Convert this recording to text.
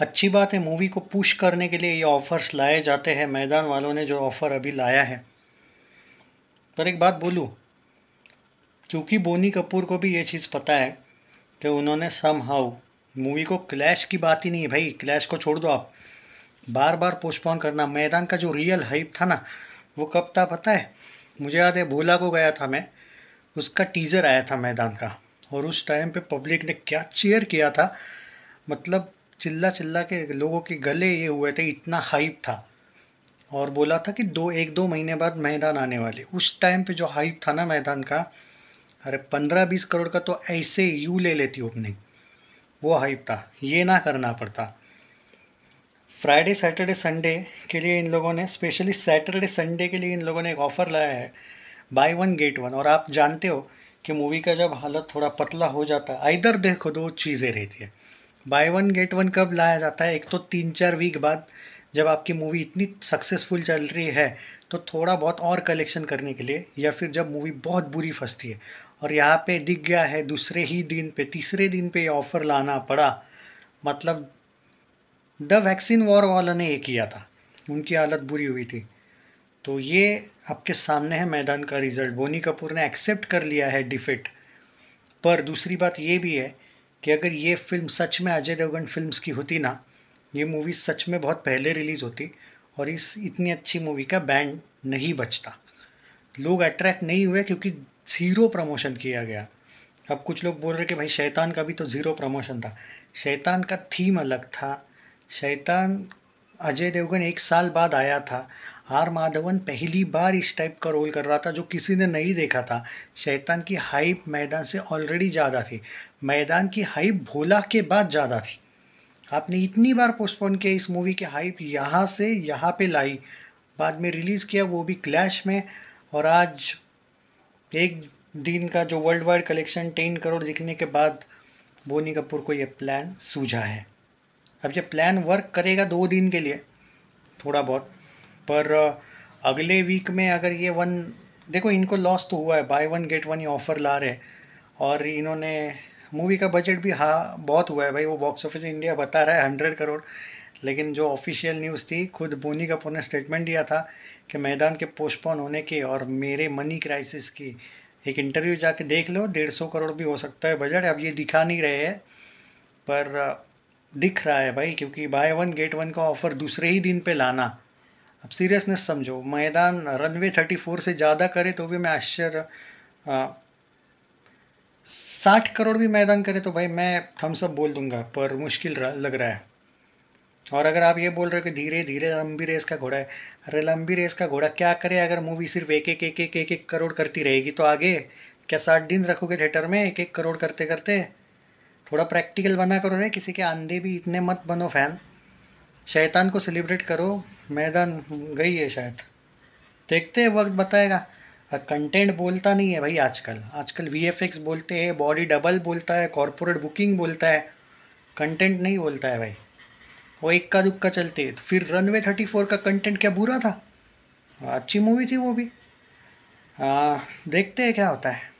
अच्छी बात है मूवी को पुश करने के लिए ये ऑफ़र्स लाए जाते हैं मैदान वालों ने जो ऑफ़र अभी लाया है पर एक बात बोलूँ क्योंकि बोनी कपूर को भी ये चीज़ पता है कि उन्होंने सम हाउ मूवी को क्लैश की बात ही नहीं है भाई क्लैश को छोड़ दो आप बार बार पोस्टपोन करना मैदान का जो रियल हाइप था ना वो कब था पता है मुझे याद है भोला को गया था मैं उसका टीज़र आया था मैदान का और उस टाइम पे पब्लिक ने क्या चेयर किया था मतलब चिल्ला चिल्ला के लोगों के गले ये हुए थे इतना हाइप था और बोला था कि दो एक दो महीने बाद मैदान आने वाले उस टाइम पे जो हाइप था ना मैदान का अरे पंद्रह बीस करोड़ का तो ऐसे यू ले लेती ओपनिंग वो हाइप था ये ना करना पड़ता फ्राइडे सैटरडे संडे के लिए इन लोगों ने स्पेशली सैटरडे संडे के लिए इन लोगों ने एक ऑफ़र लाया है बाय वन गेट वन और आप जानते हो कि मूवी का जब हालत थोड़ा पतला हो जाता है इधर देखो दो चीज़ें रहती है बाय वन गेट वन कब लाया जाता है एक तो तीन चार वीक बाद जब आपकी मूवी इतनी सक्सेसफुल चल रही है तो थोड़ा बहुत और कलेक्शन करने के लिए या फिर जब मूवी बहुत बुरी फंसती है और यहाँ पे दिख गया है दूसरे ही दिन पे तीसरे दिन पे ये ऑफ़र लाना पड़ा मतलब द वैक्सीन वॉर वाला ने ये किया था उनकी हालत बुरी हुई थी तो ये आपके सामने है मैदान का रिजल्ट बोनी कपूर ने एक्सेप्ट कर लिया है डिफिट पर दूसरी बात ये भी है कि अगर ये फिल्म सच में अजय देवगन फिल्म्स की होती ना ये मूवी सच में बहुत पहले रिलीज़ होती और इस इतनी अच्छी मूवी का बैंड नहीं बचता लोग अट्रैक्ट नहीं हुए क्योंकि ज़ीरो प्रमोशन किया गया अब कुछ लोग बोल रहे कि भाई शैतान का भी तो ज़ीरो प्रमोशन था शैतान का थीम अलग था शैतान अजय देवगन एक साल बाद आया था आर माधवन पहली बार इस टाइप का रोल कर रहा था जो किसी ने नहीं देखा था शैतान की हाइप मैदान से ऑलरेडी ज़्यादा थी मैदान की हाइप भोला के बाद ज़्यादा थी आपने इतनी बार पोस्टपोन किया इस मूवी की हाइप यहाँ से यहाँ पे लाई बाद में रिलीज़ किया वो भी क्लैश में और आज एक दिन का जो worldwide collection ten crore दिखने के बाद बोनी कपूर को ये प्लान सूझा है अब जब प्लान वर्क करेगा दो दिन के लिए थोड़ा बहुत पर अगले वीक में अगर ये वन देखो इनको लॉस तो हुआ है बाय वन गेट वन ये ऑफ़र ला रहे और इन्होंने मूवी का बजट भी हाँ बहुत हुआ है भाई वो बॉक्स ऑफिस इंडिया बता रहा है हंड्रेड करोड़ लेकिन जो ऑफिशियल न्यूज़ थी खुद बोनी कपूर ने स्टेटमेंट दिया था कि मैदान के पोस्टपोन होने की और मेरे मनी क्राइसिस की एक इंटरव्यू जाके देख लो डेढ़ सौ करोड़ भी हो सकता है बजट अब ये दिखा नहीं रहे हैं पर दिख रहा है भाई क्योंकि बाय वन गेट वन का ऑफ़र दूसरे ही दिन पे लाना अब सीरियसनेस समझो मैदान रनवे थर्टी फोर से ज़्यादा करे तो भी मैं आश्चर्य साठ करोड़ भी मैदान करे तो भाई मैं थम्सअप बोल दूंगा पर मुश्किल लग रहा है और अगर आप ये बोल रहे हो कि धीरे धीरे लंबी रेस का घोड़ा है अरे लंबी रेस का घोड़ा क्या करे अगर मूवी सिर्फ एक एक एक एक एक एक करोड़ करती रहेगी तो आगे क्या साठ दिन रखोगे थिएटर में एक एक करोड़ करते करते थोड़ा प्रैक्टिकल बना करो रे किसी के आंधे भी इतने मत बनो फैन शैतान को सेलिब्रेट करो मैदान गई है शायद देखते हैं वक्त बताएगा कंटेंट बोलता नहीं है भाई आजकल आजकल वी बोलते हैं बॉडी डबल बोलता है कॉरपोरेट बुकिंग बोलता है कंटेंट नहीं बोलता है भाई वो इक्का दुक्का चलते तो फिर रनवे थर्टी फोर का कंटेंट क्या बुरा था अच्छी मूवी थी वो भी आ, देखते हैं क्या होता है